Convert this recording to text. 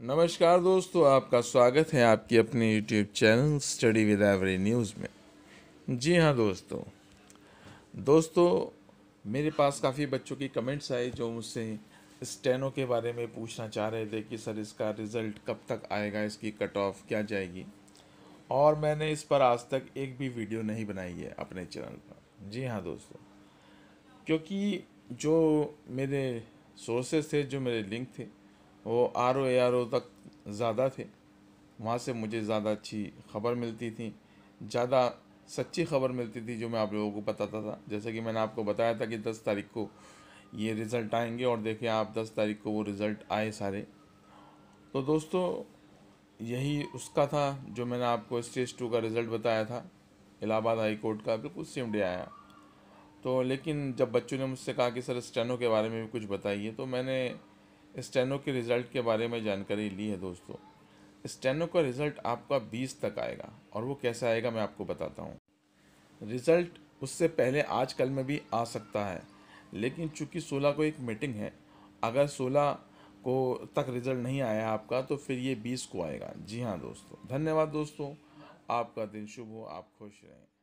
नमस्कार दोस्तों आपका स्वागत है आपकी अपने YouTube channel study with every news में जी हाँ दोस्तों दोस्तों मेरे पास काफ़ी बच्चों की कमेंट्स आई जो मुझसे स्टेनो के बारे में पूछना चाह रहे थे कि सर इसका रिज़ल्ट कब तक आएगा इसकी कट ऑफ क्या जाएगी और मैंने इस पर आज तक एक भी वीडियो नहीं बनाई है अपने चैनल पर जी हाँ दोस्तों क्योंकि जो मेरे सोर्सेस थे जो मेरे लिंक थे वो R O A R O तक ज़्यादा थे वहाँ से मुझे ज़्यादा अच्छी खबर मिलती थी ज़्यादा सच्ची खबर मिलती थी जो मैं आप लोगों को बताता था जैसे कि मैंने आपको बताया था कि दस तारीख को ये रिज़ल्ट आएंगे और देखिए आप दस तारीख को वो रिज़ल्ट आए सारे तो दोस्तों यही उसका था जो मैंने आपको स्टेज टू का रिज़ल्ट बताया था इलाहाबाद हाई कोर्ट का बिल्कुल सेम डे आया तो लेकिन जब बच्चों ने मुझसे कहा कि सर स्टेनो के बारे में भी कुछ बताइए तो मैंने स्टेनो के रिज़ल्ट के बारे में जानकारी ली है दोस्तों स्टेनो का रिज़ल्ट आपका 20 तक आएगा और वो कैसे आएगा मैं आपको बताता हूँ रिज़ल्ट उससे पहले आज कल में भी आ सकता है लेकिन चूंकि 16 को एक मीटिंग है अगर 16 को तक रिज़ल्ट नहीं आया आपका तो फिर ये 20 को आएगा जी हाँ दोस्तों धन्यवाद दोस्तों आपका दिन शुभ हो आप खुश रहें